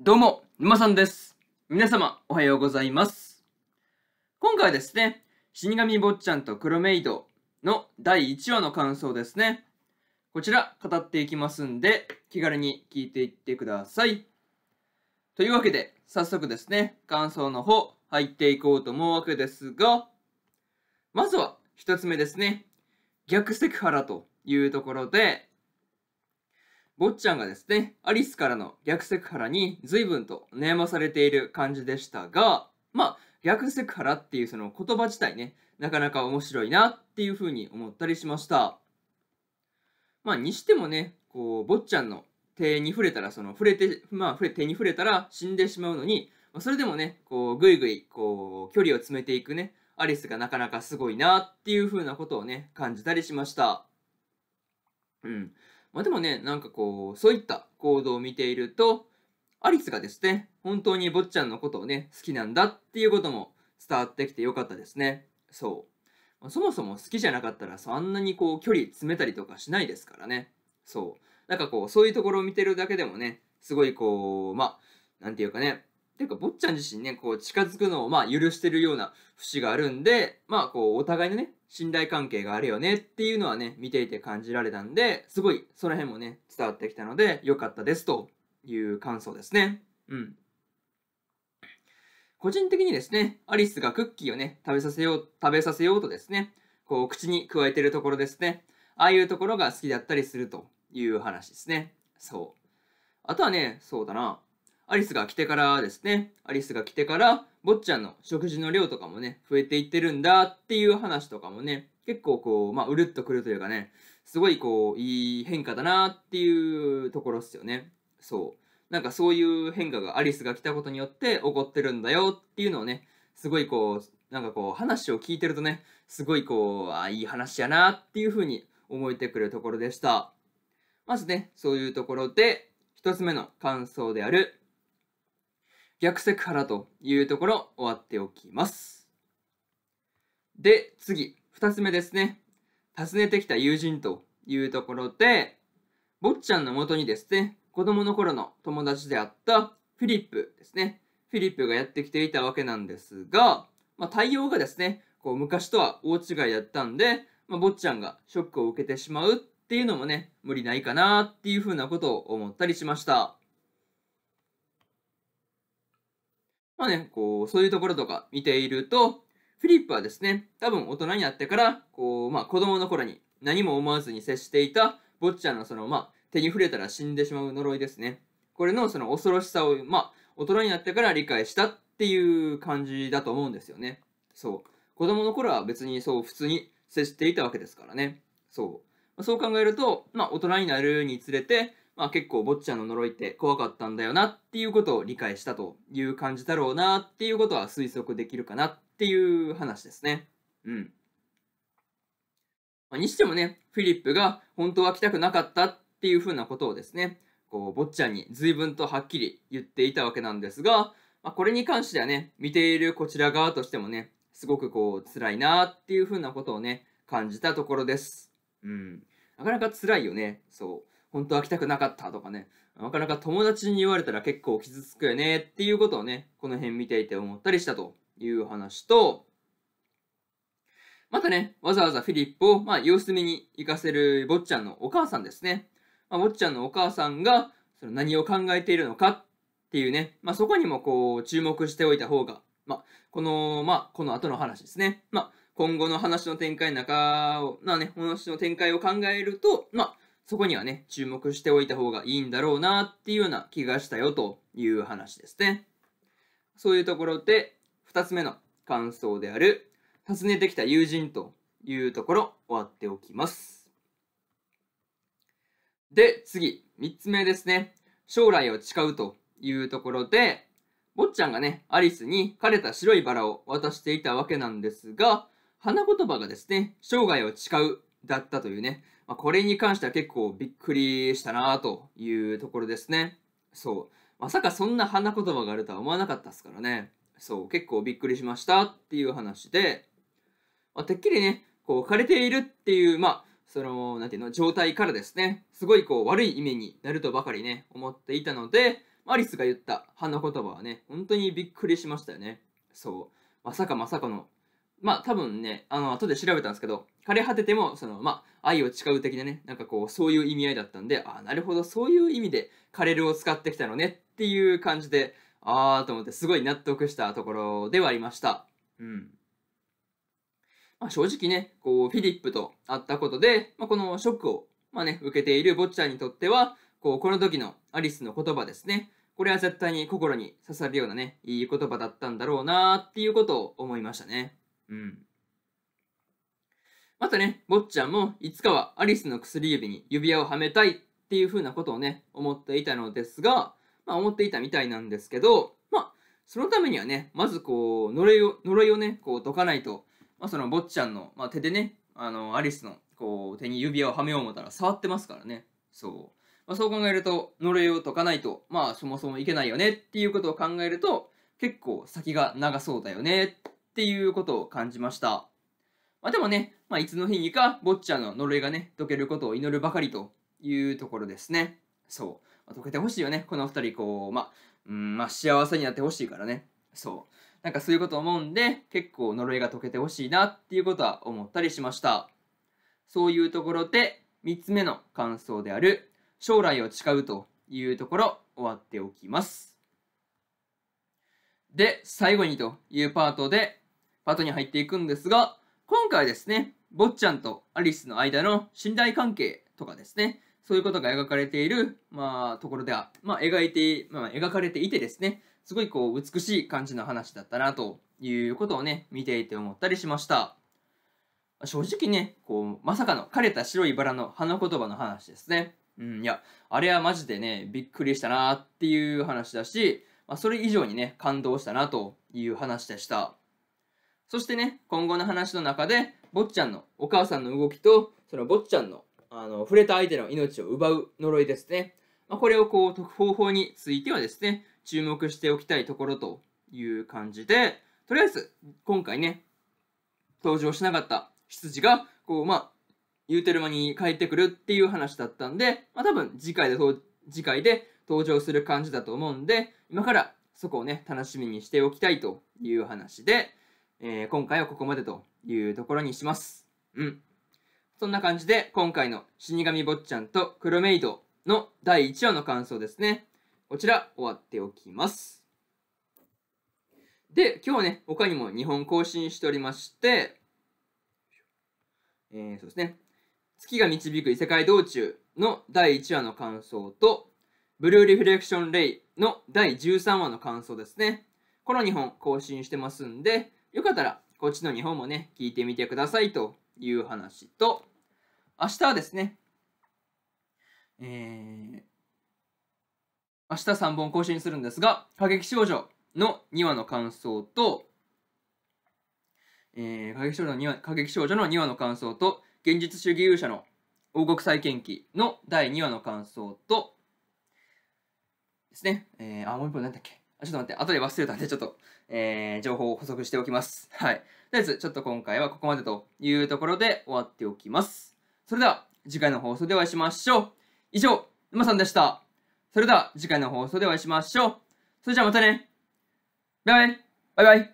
どうも、沼さんです。皆様、おはようございます。今回はですね、死神坊ちゃんと黒メイドの第1話の感想ですね。こちら、語っていきますんで、気軽に聞いていってください。というわけで、早速ですね、感想の方、入っていこうと思うわけですが、まずは、1つ目ですね、逆セクハラというところで、坊ちゃんがですね、アリスからの逆セクハラに随分と悩まされている感じでしたが、まあ、逆セクハラっていうその言葉自体ね、なかなか面白いなっていうふうに思ったりしました。まあ、にしてもね、こう、坊ちゃんの手に触れたら、その、触れて、まあ、手に触れたら死んでしまうのに、それでもね、こう、ぐいぐい、こう、距離を詰めていくね、アリスがなかなかすごいなっていうふうなことをね、感じたりしました。うん。まあ、でもね、なんかこう、そういった行動を見ていると、アリスがですね、本当に坊ちゃんのことをね、好きなんだっていうことも伝わってきてよかったですね。そう。まあ、そもそも好きじゃなかったらそあんなにこう、距離詰めたりとかしないですからね。そう。なんかこう、そういうところを見てるだけでもね、すごいこう、まあ、なんていうかね、ていうか、坊ちゃん自身ね、こう、近づくのを、まあ、許してるような節があるんで、まあ、こう、お互いのね、信頼関係があるよねっていうのはね、見ていて感じられたんで、すごいその辺もね、伝わってきたので、良かったですという感想ですね。うん。個人的にですね、アリスがクッキーをね、食べさせよう、食べさせようとですね、こう、口に加えてるところですね。ああいうところが好きだったりするという話ですね。そう。あとはね、そうだな。アリスが来てからですね、アリスが来てから、坊ちゃんの食事の量とかもね、増えていってるんだっていう話とかもね、結構こう、まあ、うるっとくるというかね、すごいこう、いい変化だなっていうところっすよね。そう。なんかそういう変化がアリスが来たことによって起こってるんだよっていうのをね、すごいこう、なんかこう、話を聞いてるとね、すごいこう、あいい話やなっていうふうに思えてくるところでした。まずね、そういうところで、一つ目の感想である、逆セクハラというところ終わっておきます。で、次、2つ目ですね。訪ねてきた友人というところで、坊っちゃんのもとにですね、子供の頃の友達であったフィリップですね。フィリップがやってきていたわけなんですが、まあ、対応がですね、こう昔とは大違いだったんで、まあ、ちゃんがショックを受けてしまうっていうのもね、無理ないかなっていうふうなことを思ったりしました。まあね、こう、そういうところとか見ていると、フィリップはですね、多分大人になってから、こう、まあ子供の頃に何も思わずに接していた坊ちゃんのその、まあ手に触れたら死んでしまう呪いですね。これのその恐ろしさを、まあ大人になってから理解したっていう感じだと思うんですよね。そう。子供の頃は別にそう普通に接していたわけですからね。そう。そう考えると、まあ大人になるにつれて、まあ、結構坊ちゃんの呪いって怖かったんだよなっていうことを理解したという感じだろうなっていうことは推測できるかなっていう話ですね。うん。まあ、にしてもね、フィリップが本当は来たくなかったっていうふうなことをですね、こう、坊ちゃんに随分とはっきり言っていたわけなんですが、まあ、これに関してはね、見ているこちら側としてもね、すごくこう、辛いなっていうふうなことをね、感じたところです。うん。なかなか辛いよね。そう。本当は来たくなかったとかね、なかなか友達に言われたら結構傷つくよねっていうことをね、この辺見ていて思ったりしたという話と、またね、わざわざフィリップを、まあ、様子見に行かせる坊ちゃんのお母さんですね。まあ、坊ちゃんのお母さんがその何を考えているのかっていうね、まあ、そこにもこう注目しておいた方が、まあ、この、まあ、この後の話ですね。まあ、今後の話の展開の中を、まあね、話の展開を考えると、まあ、そこにはね、注目しておいた方がいいんだろうなっていうような気がしたよという話ですね。そういうところで、2つ目の感想である、訪ねてきた友人というところ、終わっておきます。で、次、3つ目ですね。将来を誓うというところで、坊ちゃんがね、アリスに枯れた白いバラを渡していたわけなんですが、花言葉がですね、生涯を誓うだったというね、まあ、これに関しては結構びっくりしたなというところですね。そう。まさかそんな花言葉があるとは思わなかったですからね。そう、結構びっくりしましたっていう話で、まあ、てっきりね、こう、枯れているっていう、まあ、その、なんていうの、状態からですね、すごいこう、悪い意味になるとばかりね、思っていたので、アリスが言った花言葉はね、本当にびっくりしましたよね。そう。まさかまさかのまあ多分ね、あの、後で調べたんですけど、枯れ果てても、その、まあ、愛を誓う的なね、なんかこう、そういう意味合いだったんで、ああ、なるほど、そういう意味で枯れるを使ってきたのねっていう感じで、ああと思ってすごい納得したところではありました。うん。まあ、正直ね、こう、フィリップと会ったことで、まあ、このショックを、まあね、受けている坊ちゃんにとっては、こう、この時のアリスの言葉ですね。これは絶対に心に刺さるようなね、いい言葉だったんだろうなっていうことを思いましたね。うん。またね、坊っちゃんもいつかはアリスの薬指に指輪をはめたいっていう風なことをね、思っていたのですが、まあ思っていたみたいなんですけど、まあ、そのためにはね、まずこう、呪いを、呪いをね、こう解かないと、まあその坊っちゃんの、まあ、手でね、あの、アリスのこう、手に指輪をはめよう思ったら触ってますからね。そう。まあ、そう考えると、呪いを解かないと、まあそもそもいけないよねっていうことを考えると、結構先が長そうだよねっていうことを感じました。まあ、でもね、まあ、いつの日にかボッチャの呪いがね、解けることを祈るばかりというところですね。そう。まあ、解けてほしいよね。この二人、こう、まあ、うんまあ、幸せになってほしいからね。そう。なんかそういうこと思うんで、結構呪いが解けてほしいなっていうことは思ったりしました。そういうところで、3つ目の感想である、将来を誓うというところ、終わっておきます。で、最後にというパートで、パートに入っていくんですが、今回はですね、坊ちゃんとアリスの間の信頼関係とかですね、そういうことが描かれている、まあ、ところでは、まあ、描いて、まあ、描かれていてですね、すごいこう、美しい感じの話だったな、ということをね、見ていて思ったりしました。正直ね、こう、まさかの枯れた白いバラの花言葉の話ですね。うん、いや、あれはマジでね、びっくりしたなっていう話だし、まあ、それ以上にね、感動したなという話でした。そしてね、今後の話の中で、坊ちゃんのお母さんの動きと、その坊ちゃんのあの触れた相手の命を奪う呪いですね。まあ、これをこう解く方法についてはですね、注目しておきたいところという感じで、とりあえず今回ね、登場しなかった羊が、こう、まあ、言うてる間に帰ってくるっていう話だったんで、まあ、多分次回で、次回で登場する感じだと思うんで、今からそこをね、楽しみにしておきたいという話で、えー、今回はここまでというところにします。うん。そんな感じで、今回の死神坊ちゃんと黒メイドの第1話の感想ですね。こちら、終わっておきます。で、今日ね、他にも2本更新しておりまして、えー、そうですね。月が導く異世界道中の第1話の感想と、ブルーリフレクションレイの第13話の感想ですね。この2本更新してますんで、よかったら、こっちの日本もね、聞いてみてくださいという話と、明日はですね、えー、明日3本更新するんですが、過激少女の2話の感想と、えー、過激少女の2話過激少女の2話の感想と、現実主義勇者の王国再建記の第2話の感想と、ですね、えー、あ、もう一本何だっけちょっと待って、後で忘れたんで、ちょっと、えー、情報を補足しておきます。はい。とりあえず、ちょっと今回はここまでというところで終わっておきます。それでは、次回の放送でお会いしましょう。以上、沼さんでした。それでは、次回の放送でお会いしましょう。それじゃあまたね。バイバイ。バイバイ。